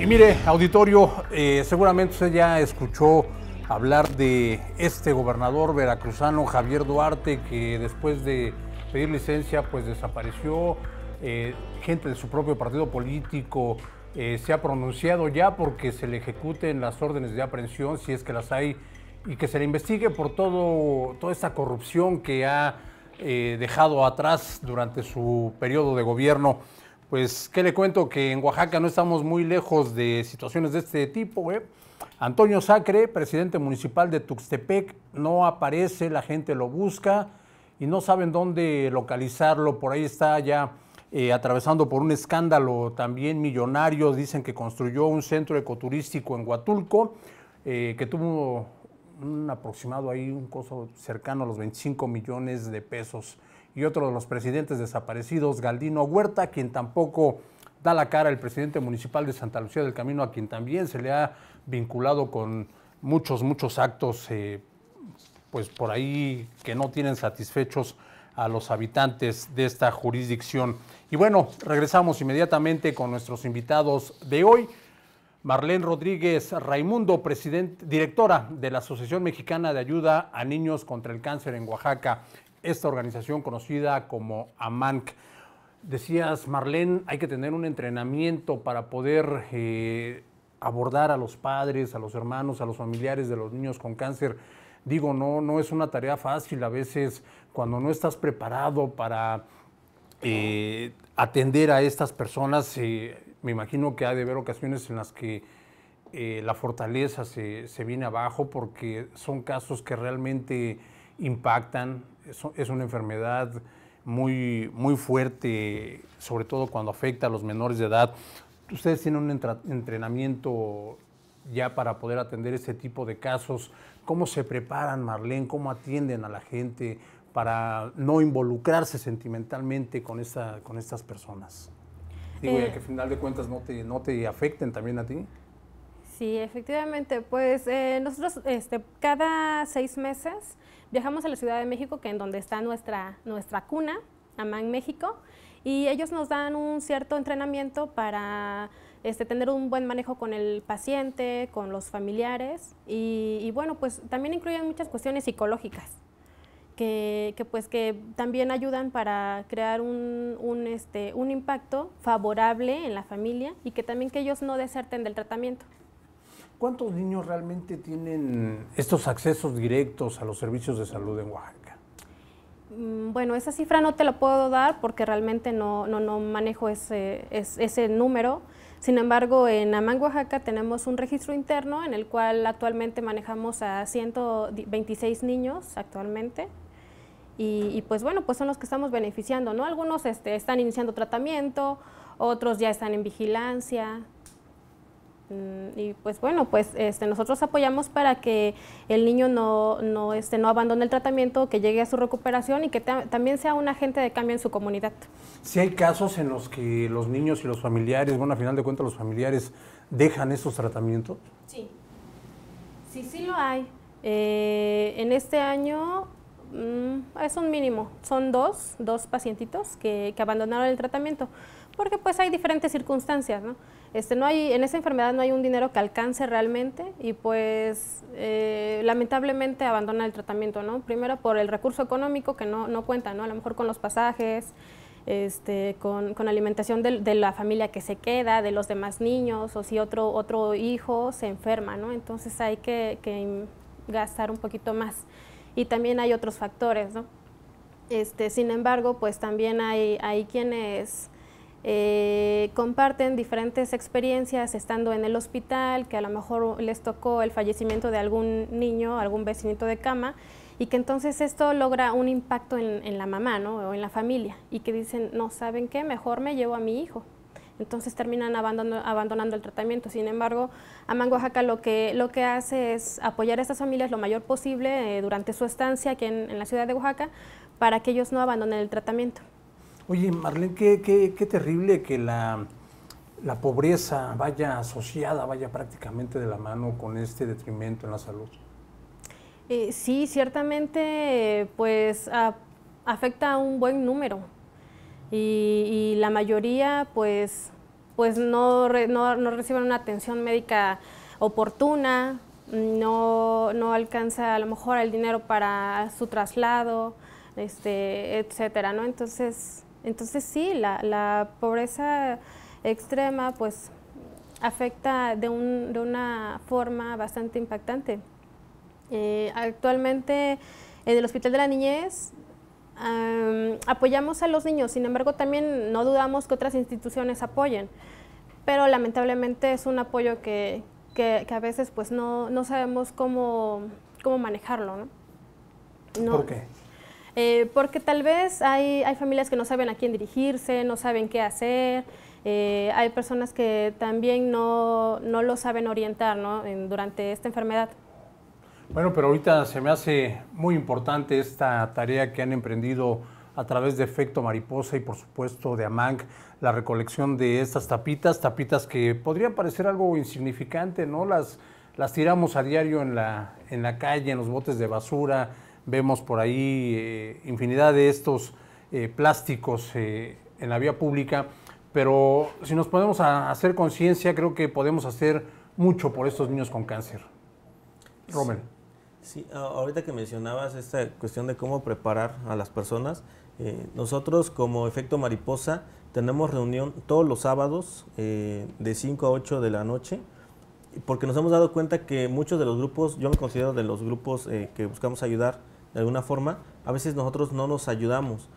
Y mire, auditorio, eh, seguramente usted ya escuchó hablar de este gobernador veracruzano Javier Duarte, que después de pedir licencia, pues desapareció. Eh, gente de su propio partido político eh, se ha pronunciado ya porque se le ejecuten las órdenes de aprehensión, si es que las hay, y que se le investigue por todo, toda esta corrupción que ha dejado atrás durante su periodo de gobierno pues, ¿qué le cuento? Que en Oaxaca no estamos muy lejos de situaciones de este tipo, ¿eh? Antonio Sacre, presidente municipal de Tuxtepec, no aparece, la gente lo busca y no saben dónde localizarlo. Por ahí está ya eh, atravesando por un escándalo también millonario. Dicen que construyó un centro ecoturístico en Huatulco, eh, que tuvo un aproximado ahí, un costo cercano a los 25 millones de pesos y otro de los presidentes desaparecidos, Galdino Huerta, quien tampoco da la cara el presidente municipal de Santa Lucía del Camino, a quien también se le ha vinculado con muchos, muchos actos, eh, pues por ahí que no tienen satisfechos a los habitantes de esta jurisdicción. Y bueno, regresamos inmediatamente con nuestros invitados de hoy. Marlene Rodríguez Raimundo, directora de la Asociación Mexicana de Ayuda a Niños contra el Cáncer en Oaxaca, esta organización conocida como AMANC. Decías, Marlene, hay que tener un entrenamiento para poder eh, abordar a los padres, a los hermanos, a los familiares de los niños con cáncer. Digo, no, no es una tarea fácil a veces cuando no estás preparado para eh, atender a estas personas. Eh, me imagino que ha de haber ocasiones en las que la fortaleza se, se, viene abajo porque son casos que realmente impactan, es, una enfermedad muy, muy fuerte, sobre todo cuando afecta a los menores de edad. ¿Ustedes tienen un entrenamiento ya para poder atender ese tipo de casos? ¿Cómo se preparan, Marlene? ¿Cómo atienden a la gente para no involucrarse sentimentalmente con, con estas personas? Digo, eh. que al final de cuentas no te, no te afecten también a ti. Sí, efectivamente, pues eh, nosotros este, cada seis meses viajamos a la Ciudad de México, que es donde está nuestra, nuestra cuna, AMAN México, y ellos nos dan un cierto entrenamiento para este, tener un buen manejo con el paciente, con los familiares, y, bueno, pues también incluyen muchas cuestiones psicológicas. Que, pues que también ayudan para crear un, este, un impacto favorable en la familia y que también que ellos no deserten del tratamiento. ¿Cuántos niños realmente tienen estos accesos directos a los servicios de salud en Oaxaca? Mm, bueno, esa cifra no te la puedo dar porque realmente no, no, no manejo ese, número. Sin embargo, en Amán, Oaxaca, tenemos un registro interno en el cual actualmente manejamos a 126 niños actualmente. Y, pues bueno, pues son los que estamos beneficiando, ¿no? Algunos este, están iniciando tratamiento, otros ya están en vigilancia, Mm, y pues bueno, pues este, nosotros apoyamos para que el niño no, no, este, no abandone el tratamiento, que llegue a su recuperación y que también sea un agente de cambio en su comunidad. Si hay casos en los que los niños y los familiares, bueno, a final de cuentas los familiares dejan esos tratamientos. Sí, sí, sí lo hay. Eh, en este año Mm, es un mínimo, son dos, dos pacientitos que, abandonaron el tratamiento, porque pues hay diferentes circunstancias, ¿no? Este, no hay, en esa enfermedad no hay un dinero que alcance realmente y pues eh, lamentablemente abandona el tratamiento, ¿no? Primero por el recurso económico que no, cuenta, ¿no? A lo mejor con los pasajes, este, con, con, alimentación de, la familia que se queda, de los demás niños, o si otro, otro hijo se enferma, ¿no? Entonces hay que gastar un poquito más y también hay otros factores, ¿no? Este, sin embargo, pues también hay, hay quienes eh, comparten diferentes experiencias estando en el hospital, que a lo mejor les tocó el fallecimiento de algún niño, algún vecinito de cama, y que entonces esto logra un impacto en, en la mamá ¿no? o en la familia, y que dicen, no, ¿saben qué? Mejor me llevo a mi hijo, entonces terminan abandonando, el tratamiento. Sin embargo, Amango Oaxaca lo que, lo que hace es apoyar a estas familias lo mayor posible eh, durante su estancia aquí en, la ciudad de Oaxaca para que ellos no abandonen el tratamiento. Oye, Marlene, qué, terrible que la, pobreza vaya asociada, vaya prácticamente de la mano con este detrimento en la salud. Eh, sí, ciertamente, pues afecta a un buen número y, la mayoría pues, pues no, no, reciben una atención médica oportuna, no, no alcanza a lo mejor el dinero para su traslado, este, etcétera, ¿no? Entonces, entonces sí, la, la pobreza extrema pues afecta de, un, de, una forma bastante impactante. Eh, actualmente en el Hospital de la Niñez apoyamos a los niños, sin embargo también no dudamos que otras instituciones apoyen, pero lamentablemente es un apoyo que, a veces pues no, sabemos cómo, manejarlo. ¿no? por qué? Eh, porque tal vez hay, familias que no saben a quién dirigirse, no saben qué hacer, eh, hay personas que también no, no lo saben orientar durante esta enfermedad. Bueno, pero ahorita se me hace muy importante esta tarea que han emprendido a través de Efecto Mariposa y por supuesto de Amanc, la recolección de estas tapitas, tapitas que podrían parecer algo insignificante, ¿no? Las, las tiramos a diario en la, la calle, en los botes de basura, vemos por ahí eh, infinidad de estos eh, plásticos eh, en la vía pública, pero si nos podemos hacer conciencia, creo que podemos hacer mucho por estos niños con cáncer. Rommel. Sí, ahorita que mencionabas esta cuestión de cómo preparar a las personas, eh, nosotros como Efecto Mariposa tenemos reunión todos los sábados eh, de 5 a 8 de la noche, porque nos hemos dado cuenta que muchos de los grupos, yo me considero de los grupos eh, que buscamos ayudar de alguna forma, a veces nosotros no nos ayudamos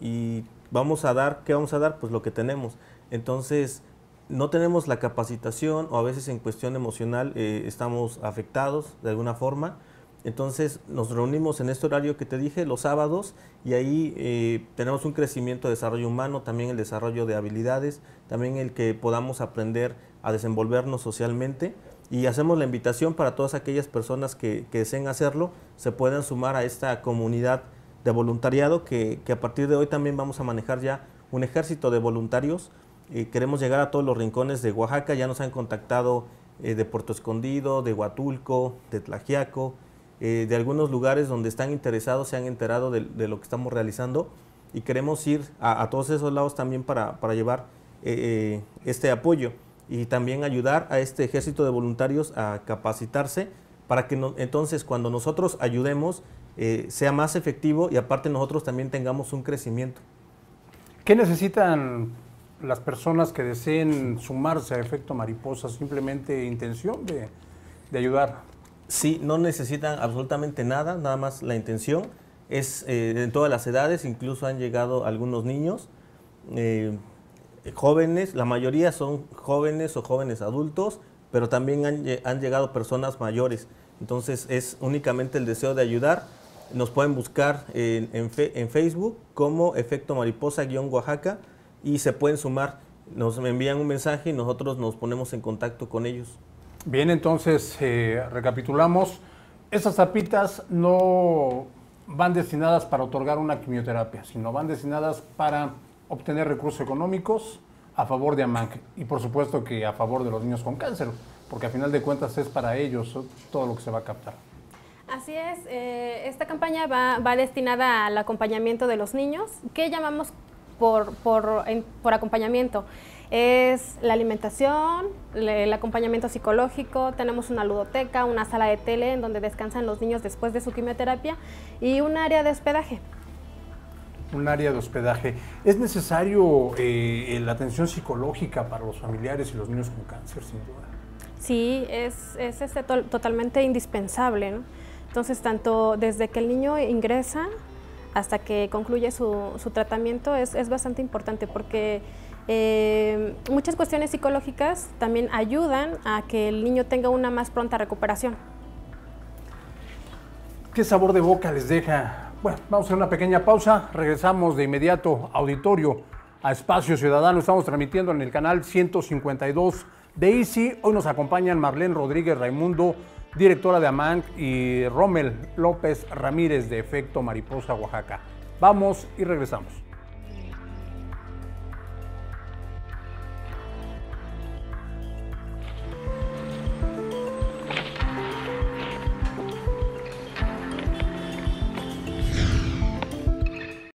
y vamos a dar, ¿qué vamos a dar? Pues lo que tenemos. Entonces, no tenemos la capacitación o a veces en cuestión emocional eh, estamos afectados de alguna forma. Entonces nos reunimos en este horario que te dije, los sábados, y ahí eh, tenemos un crecimiento de desarrollo humano, también el desarrollo de habilidades, también el que podamos aprender a desenvolvernos socialmente. Y hacemos la invitación para todas aquellas personas que, deseen hacerlo, se puedan sumar a esta comunidad de voluntariado que a partir de hoy también vamos a manejar ya un ejército de voluntarios eh, queremos llegar a todos los rincones de Oaxaca. Ya nos han contactado eh, de Puerto Escondido, de Huatulco, de Tlajiaco, eh, de algunos lugares donde están interesados, se han enterado de, lo que estamos realizando y queremos ir a, todos esos lados también para, llevar este apoyo y también ayudar a este ejército de voluntarios a capacitarse para que entonces cuando nosotros ayudemos sea más efectivo y aparte nosotros también tengamos un crecimiento. ¿Qué necesitan las personas que deseen sumarse a Efecto Mariposa, simplemente intención de, ayudar. Sí, no necesitan absolutamente nada, nada más la intención. Es eh, en todas las edades, incluso han llegado algunos niños, eh, jóvenes, la mayoría son jóvenes o jóvenes adultos, pero también han, llegado personas mayores. Entonces es únicamente el deseo de ayudar. Nos pueden buscar en, en, en Facebook como Efecto Mariposa-Oaxaca y se pueden sumar. Nos envían un mensaje y nosotros nos ponemos en contacto con ellos. Bien, entonces eh, recapitulamos. Esas tapitas no van destinadas para otorgar una quimioterapia, sino van destinadas para obtener recursos económicos a favor de AMANC y por supuesto que a favor de los niños con cáncer, porque a final de cuentas es para ellos todo lo que se va a captar. Así es, eh, esta campaña va, va destinada al acompañamiento de los niños. ¿Qué llamamos por, por, acompañamiento. Es la alimentación, el acompañamiento psicológico, tenemos una ludoteca, una sala de tele en donde descansan los niños después de su quimioterapia y un área de hospedaje. Un área de hospedaje. ¿Es necesario eh, la atención psicológica para los familiares y los niños con cáncer, sin duda? Sí, es, es este, totalmente indispensable. Entonces, tanto desde que el niño ingresa hasta que concluye su, tratamiento es, bastante importante porque eh, muchas cuestiones psicológicas también ayudan a que el niño tenga una más pronta recuperación. ¿Qué sabor de boca les deja? Bueno, vamos a hacer una pequeña pausa, regresamos de inmediato auditorio a Espacio Ciudadano, estamos transmitiendo en el canal 152 de Easy. Hoy nos acompañan Marlene Rodríguez Raimundo directora de AMANC, y Rommel López Ramírez de Efecto Mariposa, Oaxaca. Vamos y regresamos.